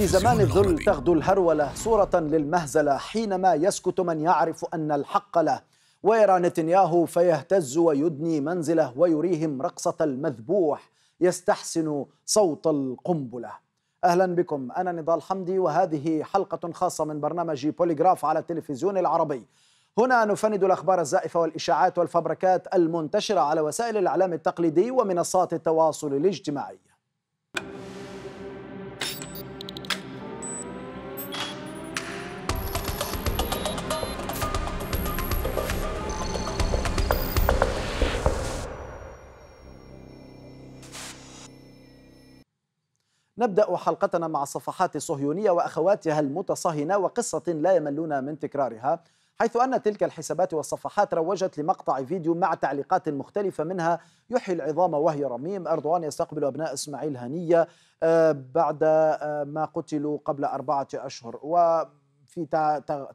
في زمان الذل تغدو الهرولة صورة للمهزلة حينما يسكت من يعرف أن الحق له ويرى نتنياهو فيهتز ويدني منزله ويريهم رقصة المذبوح يستحسن صوت القنبلة أهلا بكم أنا نضال حمدي وهذه حلقة خاصة من برنامج بوليغراف على التلفزيون العربي هنا نفند الأخبار الزائفة والإشاعات والفبركات المنتشرة على وسائل الإعلام التقليدي ومنصات التواصل الاجتماعي نبدأ حلقتنا مع صفحات صهيونية وأخواتها المتصهنة وقصة لا يملون من تكرارها حيث أن تلك الحسابات والصفحات روجت لمقطع فيديو مع تعليقات مختلفة منها يحيي العظام وهي رميم أردوان يستقبل أبناء إسماعيل هنية آه، بعد آه، ما قتلوا قبل أربعة أشهر وفي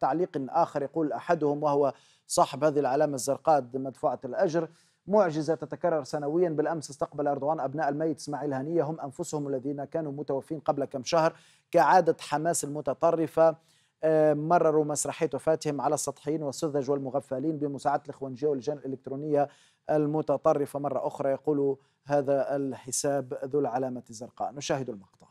تعليق آخر يقول أحدهم وهو صاحب هذه العلامة الزرقاء مدفوعة الأجر معجزة تتكرر سنويا بالأمس استقبل أردوغان أبناء الميت إسماعيل هنية هم أنفسهم الذين كانوا متوفين قبل كم شهر كعادة حماس المتطرفة آه، مرروا مسرحية وفاتهم على السطحيين والسذج والمغفلين بمساعدة الإخوانجية واللجان الإلكترونية المتطرفة مرة أخرى يقول هذا الحساب ذو العلامة الزرقاء نشاهد المقطع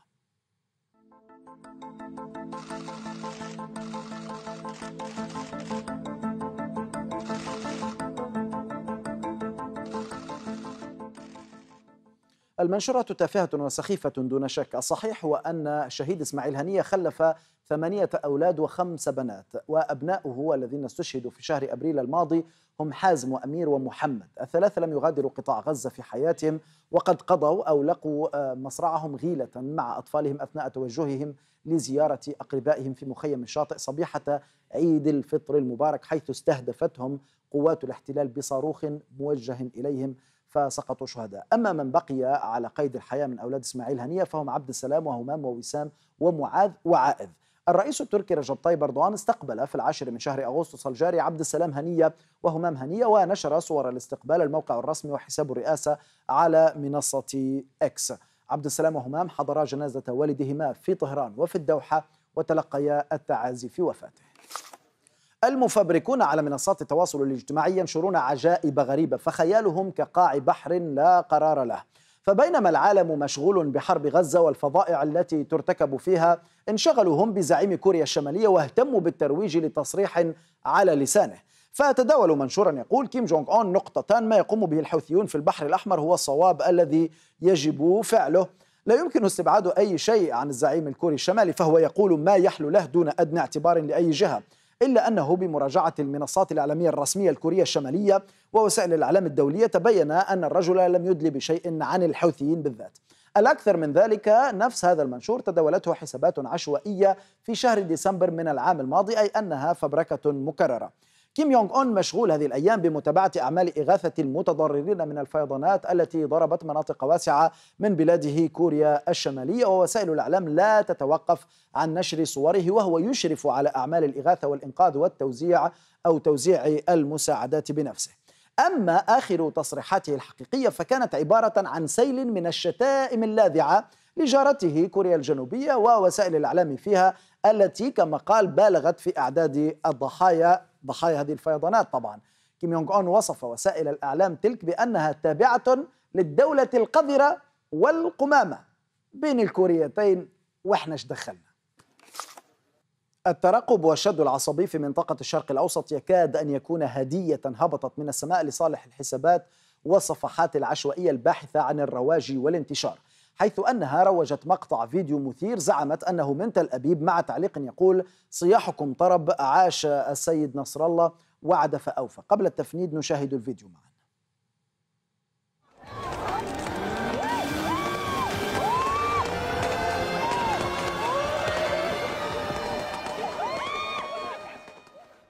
المنشورات تافهة وسخيفة دون شك الصحيح هو أن شهيد إسماعيل هنية خلف ثمانية أولاد وخمس بنات وأبناؤه الذين استشهدوا في شهر أبريل الماضي هم حازم وأمير ومحمد الثلاثة لم يغادروا قطاع غزة في حياتهم وقد قضوا أو لقوا آه، مصرعهم غيلة مع أطفالهم أثناء توجههم لزيارة أقربائهم في مخيم الشاطئ صبيحة عيد الفطر المبارك حيث استهدفتهم قوات الاحتلال بصاروخ موجه إليهم فسقطوا شهداء أما من بقي على قيد الحياة من أولاد إسماعيل هنية فهم عبد السلام وهمام ووسام ومعاذ وعائذ الرئيس التركي رجب طيب أردوغان استقبل في العاشر من شهر أغسطس الجاري عبد السلام هنية وهمام هنية ونشر صور الاستقبال الموقع الرسمي وحساب الرئاسة على منصة إكس عبد السلام وهمام حضرا جنازة والدهما في طهران وفي الدوحة وتلقيا التعازي في وفاته المفبركون على منصات التواصل الاجتماعي ينشرون عجائب غريبة فخيالهم كقاع بحر لا قرار له فبينما العالم مشغول بحرب غزة والفظائع التي ترتكب فيها انشغلوا هم بزعيم كوريا الشمالية واهتموا بالترويج لتصريح على لسانه فتداولوا منشورا يقول كيم جونغ أون نقطتان ما يقوم به الحوثيون في البحر الأحمر هو الصواب الذي يجب فعله لا يمكن استبعاد أي شيء عن الزعيم الكوري الشمالي فهو يقول ما يحلو له دون أدنى اعتبار لأي جهة إلا أنه بمراجعة المنصات الإعلامية الرسمية الكورية الشمالية ووسائل الإعلام الدولية تبين أن الرجل لم يدلي بشيء عن الحوثيين بالذات الأكثر من ذلك نفس هذا المنشور تداولته حسابات عشوائية في شهر ديسمبر من العام الماضي أي أنها فبركة مكررة كيم يونغ أون مشغول هذه الأيام بمتابعة أعمال إغاثة المتضررين من الفيضانات التي ضربت مناطق واسعة من بلاده كوريا الشمالية ووسائل الإعلام لا تتوقف عن نشر صوره وهو يشرف على أعمال الإغاثة والإنقاذ والتوزيع أو توزيع المساعدات بنفسه أما آخر تصريحاته الحقيقية فكانت عبارة عن سيل من الشتائم اللاذعة لجارته كوريا الجنوبية ووسائل الإعلام فيها التي كما قال بالغت في أعداد الضحايا ضحايا هذه الفيضانات طبعا كيم يونغ أون وصف وسائل الإعلام تلك بأنها تابعة للدولة القذرة والقمامة بين الكوريتين وإحنا ايش دخلنا الترقب والشد العصبي في منطقة الشرق الأوسط يكاد أن يكون هدية هبطت من السماء لصالح الحسابات والصفحات العشوائية الباحثة عن الرواج والانتشار حيث أنها روجت مقطع فيديو مثير زعمت أنه من تل أبيب مع تعليق يقول صياحكم طرب عاش السيد نصر الله وعد فأوفى قبل التفنيد نشاهد الفيديو معنا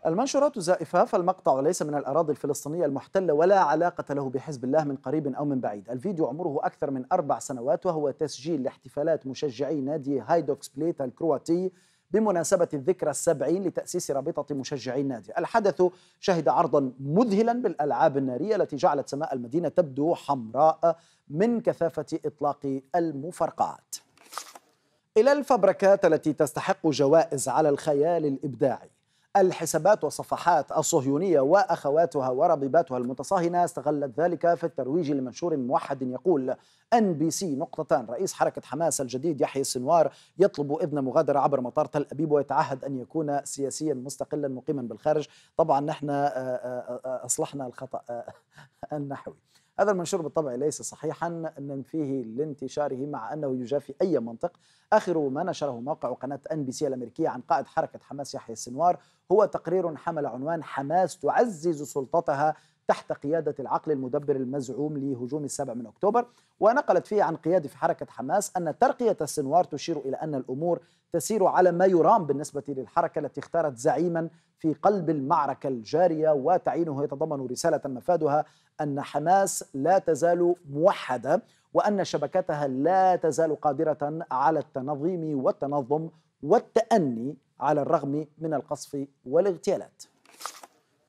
المنشورات زائفة فالمقطع ليس من الأراضي الفلسطينية المحتلة ولا علاقة له بحزب الله من قريب أو من بعيد الفيديو عمره أكثر من أربع سنوات وهو تسجيل لاحتفالات مشجعي نادي هايدوكس بليت الكرواتي بمناسبة الذكرى السبعين لتأسيس رابطة مشجعي النادي الحدث شهد عرضا مذهلا بالألعاب النارية التي جعلت سماء المدينة تبدو حمراء من كثافة إطلاق المفرقعات إلى الفبركات التي تستحق جوائز على الخيال الإبداعي الحسابات والصفحات الصهيونية وأخواتها وربيباتها المتصاهنة استغلت ذلك في الترويج لمنشور موحد يقول ان بي سي نقطتان رئيس حركة حماس الجديد يحيى السنوار يطلب إذن مغادرة عبر مطار تل أبيب ويتعهد أن يكون سياسيا مستقلا مقيما بالخارج طبعا نحن آه، آه، آه، أصلحنا الخطأ النحوي هذا المنشور بالطبع ليس صحيحا من فيه لانتشاره مع أنه يجافي أي منطق آخر ما نشره موقع قناة أن بي سي الأمريكية عن قائد حركة حماس يحيى السنوار هو تقرير حمل عنوان حماس تعزز سلطتها تحت قيادة العقل المدبر المزعوم لهجوم السبع من أكتوبر ونقلت فيه عن قيادة في حركة حماس أن ترقية السنوار تشير إلى أن الأمور تسير على ما يرام بالنسبة للحركة التي اختارت زعيما في قلب المعركة الجارية وتعيينه يتضمن رسالة مفادها أن حماس لا تزال موحدة وأن شبكتها لا تزال قادرة على التنظيم والتنظم والتأني على الرغم من القصف والاغتيالات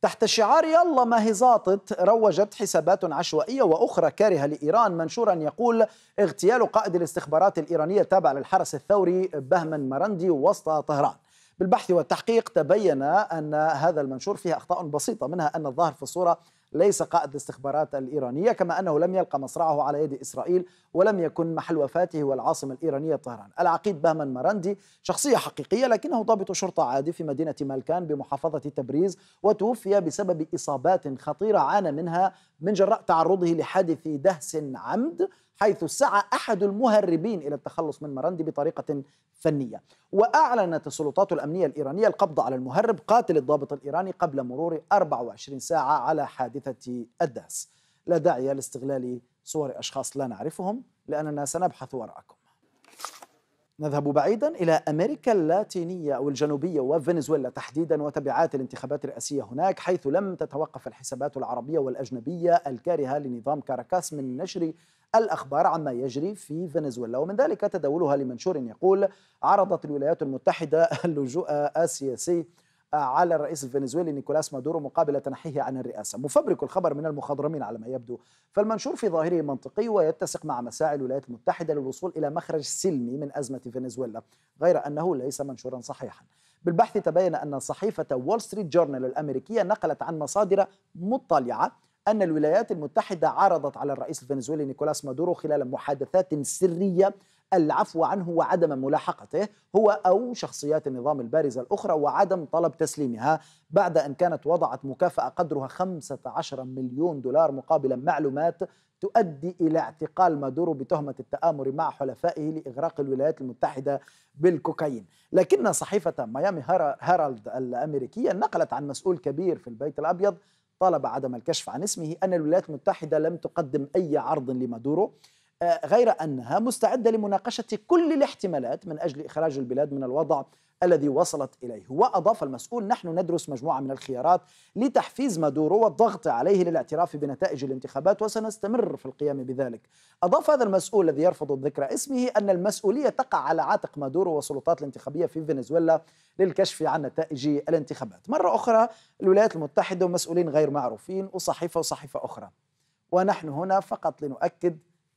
تحت شعار يلا ما هي زاطت روجت حسابات عشوائية وأخرى كارهة لإيران منشورا يقول اغتيال قائد الاستخبارات الإيرانية التابع للحرس الثوري بهمن مرندي وسط طهران بالبحث والتحقيق تبين أن هذا المنشور فيه أخطاء بسيطة منها أن الظاهر في الصورة ليس قائد الاستخبارات الإيرانية كما أنه لم يلقى مصرعه على يد إسرائيل ولم يكن محل وفاته والعاصمة الإيرانية طهران العقيد بهمن مرندي شخصية حقيقية لكنه ضابط شرطة عادي في مدينة مالكان بمحافظة تبريز وتوفي بسبب إصابات خطيرة عانى منها من جراء تعرضه لحادث دهس عمد حيث سعى أحد المهربين إلى التخلص من مرندي بطريقة فنية وأعلنت السلطات الأمنية الإيرانية القبض على المهرب قاتل الضابط الإيراني قبل مرور 24 ساعة على حادثة الدهس لا داعي لاستغلال صور أشخاص لا نعرفهم لأننا سنبحث وراءكم نذهب بعيدا إلى أمريكا اللاتينية أو الجنوبية وفنزويلا تحديدا وتبعات الانتخابات الرئاسية هناك حيث لم تتوقف الحسابات العربية والأجنبية الكارهة لنظام كاراكاس من نشر الأخبار عما يجري في فنزويلا ومن ذلك تداولها لمنشور يقول عرضت الولايات المتحدة اللجوء السياسي على الرئيس الفنزويلي نيكولاس مادورو مقابل تنحيه عن الرئاسة مفبرك الخبر من المخضرمين على ما يبدو فالمنشور في ظاهره منطقي ويتسق مع مساعي الولايات المتحدة للوصول إلى مخرج سلمي من أزمة فنزويلا غير أنه ليس منشورا صحيحا بالبحث تبين أن صحيفة وول ستريت جورنال الأمريكية نقلت عن مصادر مطلعة أن الولايات المتحدة عرضت على الرئيس الفنزويلي نيكولاس مادورو خلال محادثات سرية العفو عنه وعدم ملاحقته هو أو شخصيات النظام البارزة الأخرى وعدم طلب تسليمها بعد أن كانت وضعت مكافأة قدرها 15 مليون دولار مقابل معلومات تؤدي إلى اعتقال مادورو بتهمة التآمر مع حلفائه لإغراق الولايات المتحدة بالكوكايين لكن صحيفة ميامي هارالد الأمريكية نقلت عن مسؤول كبير في البيت الأبيض طلب عدم الكشف عن اسمه أن الولايات المتحدة لم تقدم أي عرض لمادورو غير أنها مستعدة لمناقشة كل الاحتمالات من أجل إخراج البلاد من الوضع الذي وصلت إليه وأضاف المسؤول نحن ندرس مجموعة من الخيارات لتحفيز مادورو والضغط عليه للاعتراف بنتائج الانتخابات وسنستمر في القيام بذلك أضاف هذا المسؤول الذي يرفض ذكر اسمه أن المسؤولية تقع على عاتق مادورو والسلطات الانتخابية في فنزويلا للكشف عن نتائج الانتخابات مرة أخرى الولايات المتحدة ومسؤولين غير معروفين وصحيفة وصحيفة أخرى ونحن هنا فقط لنؤكد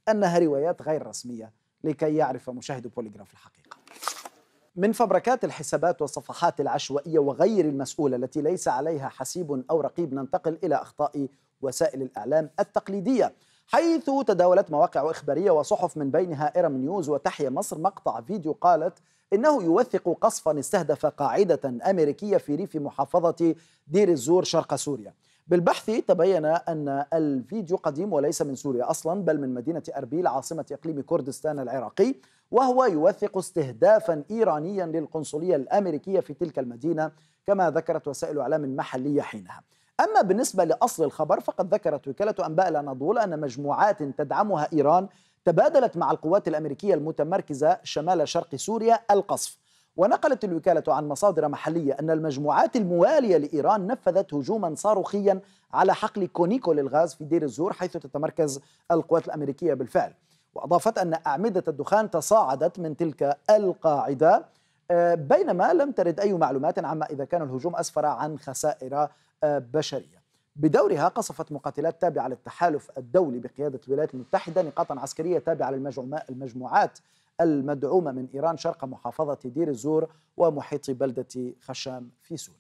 أنها روايات غير رسمية لكي يعرف مشاهد بوليغراف الحقيقة من فبركات الحسابات والصفحات العشوائية وغير المسؤولة التي ليس عليها حسيب أو رقيب ننتقل إلى أخطاء وسائل الإعلام التقليدية حيث تداولت مواقع إخبارية وصحف من بينها إرم نيوز وتحيا مصر مقطع فيديو قالت إنه يوثق قصفا استهدف قاعدة أمريكية في ريف محافظة دير الزور شرق سوريا بالبحث تبين أن الفيديو قديم وليس من سوريا أصلا بل من مدينة أربيل عاصمة إقليم كردستان العراقي وهو يوثق استهدافا إيرانيا للقنصلية الأمريكية في تلك المدينة كما ذكرت وسائل إعلام محلية حينها أما بالنسبة لأصل الخبر فقد ذكرت وكالة أنباء الأناضول أن مجموعات تدعمها إيران تبادلت مع القوات الأمريكية المتمركزة شمال شرق سوريا القصف ونقلت الوكالة عن مصادر محلية أن المجموعات الموالية لإيران نفذت هجوما صاروخيا على حقل كونيكو للغاز في دير الزور حيث تتمركز القوات الأمريكية بالفعل وأضافت أن أعمدة الدخان تصاعدت من تلك القاعدة آه، بينما لم ترد أي معلومات عما إذا كان الهجوم أسفر عن خسائر آه، بشرية بدورها قصفت مقاتلات تابعة للتحالف الدولي بقيادة الولايات المتحدة نقاطا عسكرية تابعة للمجموعات المدعومة من إيران شرق محافظة دير الزور ومحيط بلدة خشام في سوريا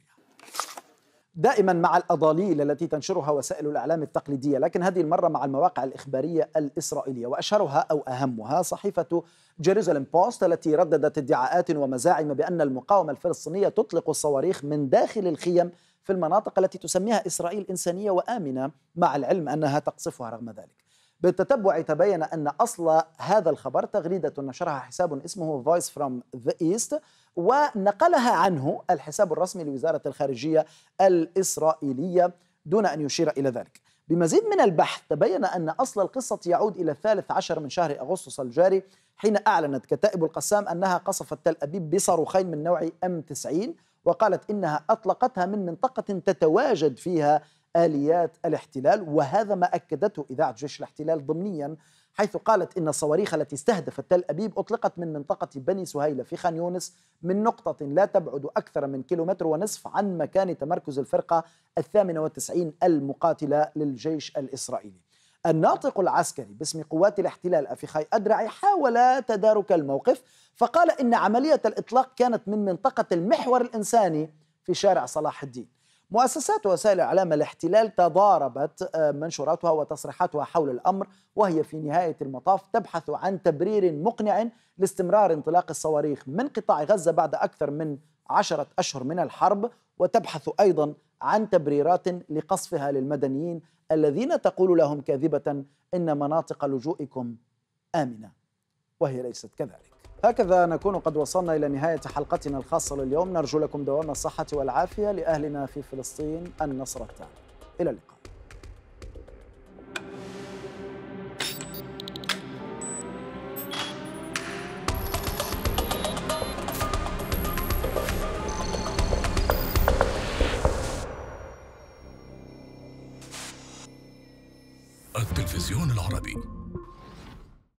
دائما مع الأضاليل التي تنشرها وسائل الإعلام التقليدية لكن هذه المرة مع المواقع الإخبارية الإسرائيلية وأشهرها أو أهمها صحيفة جيروزالم بوست التي رددت ادعاءات ومزاعم بأن المقاومة الفلسطينية تطلق الصواريخ من داخل الخيم في المناطق التي تسميها إسرائيل إنسانية وآمنة مع العلم أنها تقصفها رغم ذلك بالتتبع تبين أن أصل هذا الخبر تغريدة نشرها حساب اسمه Voice from the East ونقلها عنه الحساب الرسمي لوزارة الخارجية الإسرائيلية دون أن يشير إلى ذلك بمزيد من البحث تبين أن أصل القصة يعود إلى الثالث عشر من شهر أغسطس الجاري حين أعلنت كتائب القسام أنها قصفت تل أبيب بصاروخين من نوع M90 وقالت إنها أطلقتها من منطقة تتواجد فيها آليات الاحتلال وهذا ما أكدته إذاعة جيش الاحتلال ضمنيا حيث قالت إن الصواريخ التي استهدفت تل أبيب أطلقت من منطقة بني سهيلة في خان يونس من نقطة لا تبعد أكثر من كيلومتر ونصف عن مكان تمركز الفرقة الثامنة والتسعين المقاتلة للجيش الإسرائيلي الناطق العسكري باسم قوات الاحتلال أفيخاي أدرعي حاول تدارك الموقف فقال إن عملية الإطلاق كانت من منطقة المحور الإنساني في شارع صلاح الدين مؤسسات وسائل الإعلام الاحتلال تضاربت آه، منشوراتها وتصريحاتها حول الأمر وهي في نهاية المطاف تبحث عن تبرير مقنع لاستمرار انطلاق الصواريخ من قطاع غزة بعد أكثر من عشرة أشهر من الحرب وتبحث أيضا عن تبريرات لقصفها للمدنيين الذين تقول لهم كاذبة إن مناطق لجوئكم آمنة وهي ليست كذلك هكذا نكون قد وصلنا إلى نهاية حلقتنا الخاصة لليوم نرجو لكم دوام الصحة والعافية لأهلنا في فلسطين النصر التام إلى اللقاء